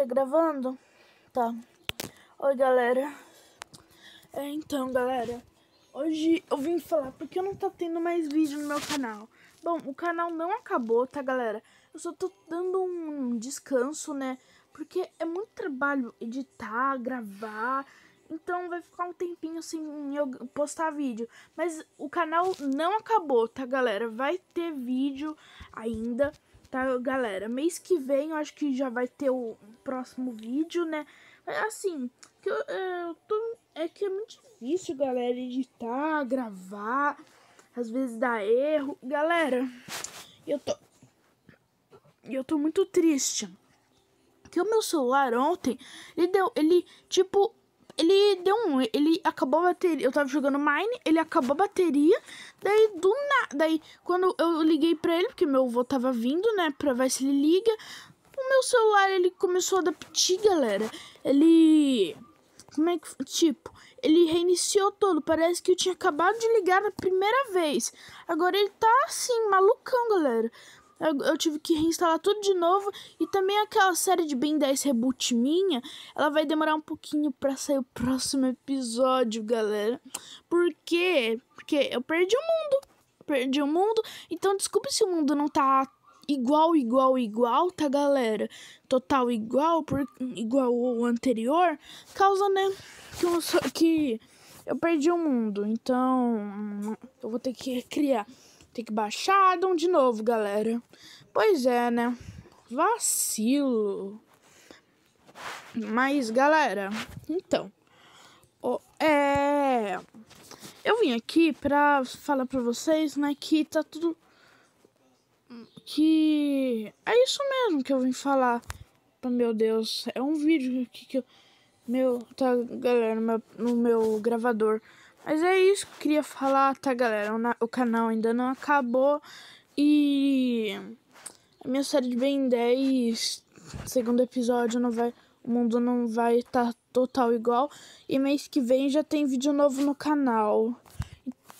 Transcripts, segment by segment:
Tá gravando? Tá. Oi, galera. É, então, galera. Hoje eu vim falar porque eu não tô tendo mais vídeo no meu canal. Bom, o canal não acabou, tá, galera? Eu só tô dando um descanso, né? Porque é muito trabalho editar, gravar. Então vai ficar um tempinho sem eu postar vídeo. Mas o canal não acabou, tá, galera? Vai ter vídeo ainda, tá, galera? Mês que vem eu acho que já vai ter o próximo vídeo, né? Assim, que eu, é, eu tô, é que é muito difícil, galera, editar, gravar. Às vezes dá erro. Galera, eu tô. Eu tô muito triste. Que o meu celular ontem, ele deu. Ele, tipo, ele deu um. Ele acabou a bateria. Eu tava jogando Mine, ele acabou a bateria. Daí, do nada. Daí, quando eu liguei pra ele, porque meu avô tava vindo, né? Pra ver se ele liga meu celular ele começou a dar galera, ele. Como é que. Tipo, ele reiniciou todo. Parece que eu tinha acabado de ligar na primeira vez. Agora ele tá assim, malucão, galera. Eu, eu, tive que reinstalar tudo de novo. E também aquela série de Ben 10 Reboot minha, ela vai demorar um pouquinho para sair o próximo episódio, galera. Por quê? Porque eu perdi o mundo. Perdi o mundo. Então, desculpe se o mundo não tá igual, igual, igual, tá, galera? Total igual, por, igual o anterior, causa, né, que, eu, que eu perdi o mundo. Então, eu vou ter que criar Tem que baixar Adam de novo, galera. Pois é, né? Vacilo. Mas, galera, então... Oh, é... Eu vim aqui pra falar pra vocês, né, que tá tudo que é isso mesmo que eu vim falar. Meu Deus, é um vídeo aqui que eu. Meu, tá, galera, no meu, no meu gravador. Mas é isso que eu queria falar, tá, galera? O, o canal ainda não acabou. E a minha série de Ben 10, segundo episódio, não vai, o mundo não vai estar tá total igual. E mês que vem já tem vídeo novo no canal.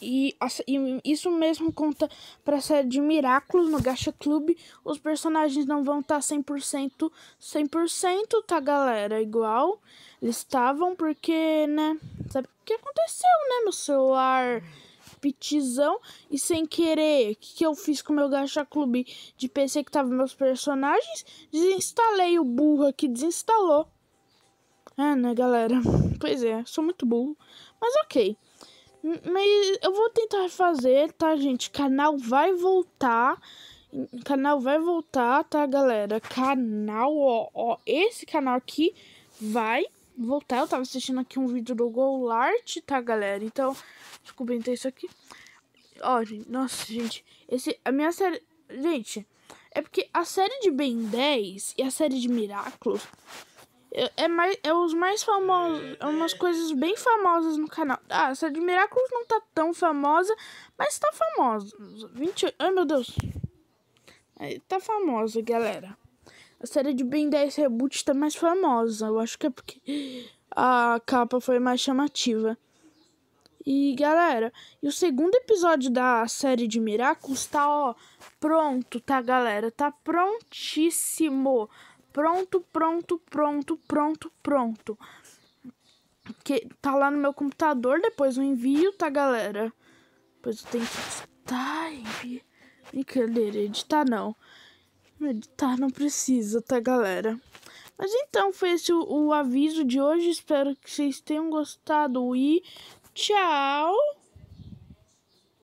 E, assim, e, isso mesmo conta para a série de Miraculous no Gacha Club. Os personagens não vão estar tá 100%, 100%, tá, galera? Igual eles estavam, porque, né? Sabe o que aconteceu, né? Meu celular pitizão e sem querer, o que, que eu fiz com o meu Gacha Club de PC que tava meus personagens? Desinstalei o burro aqui, desinstalou. É, né, galera? Pois é, sou muito burro. Mas ok. Mas eu vou tentar fazer, tá, gente? Canal vai voltar. Canal vai voltar, tá, galera? Canal, ó, ó. Esse canal aqui vai voltar. Eu tava assistindo aqui um vídeo do Golart, tá, galera? Então, descobrindo isso aqui. Ó, gente, nossa, gente. Esse, a minha série... Gente, é porque a série de Ben 10 e a série de Miraculous é, é, mais, é os mais famosos, é umas coisas bem famosas no canal. Ah, essa de Miraculous não tá tão famosa, mas tá famosa. 20, ai meu Deus. Aí, tá famosa, galera. A série de Ben 10 Reboot tá mais famosa. Eu acho que é porque a capa foi mais chamativa. E galera, e o segundo episódio da série de Miraculous tá ó, pronto, tá galera? Tá prontíssimo pronto, pronto, pronto, pronto, pronto. Que tá lá no meu computador, depois eu envio, tá, galera? Depois eu tenho que editar, enviar. Brincadeira, editar não. Editar não precisa, tá, galera? Mas então, foi esse o, o aviso de hoje. Espero que vocês tenham gostado e tchau!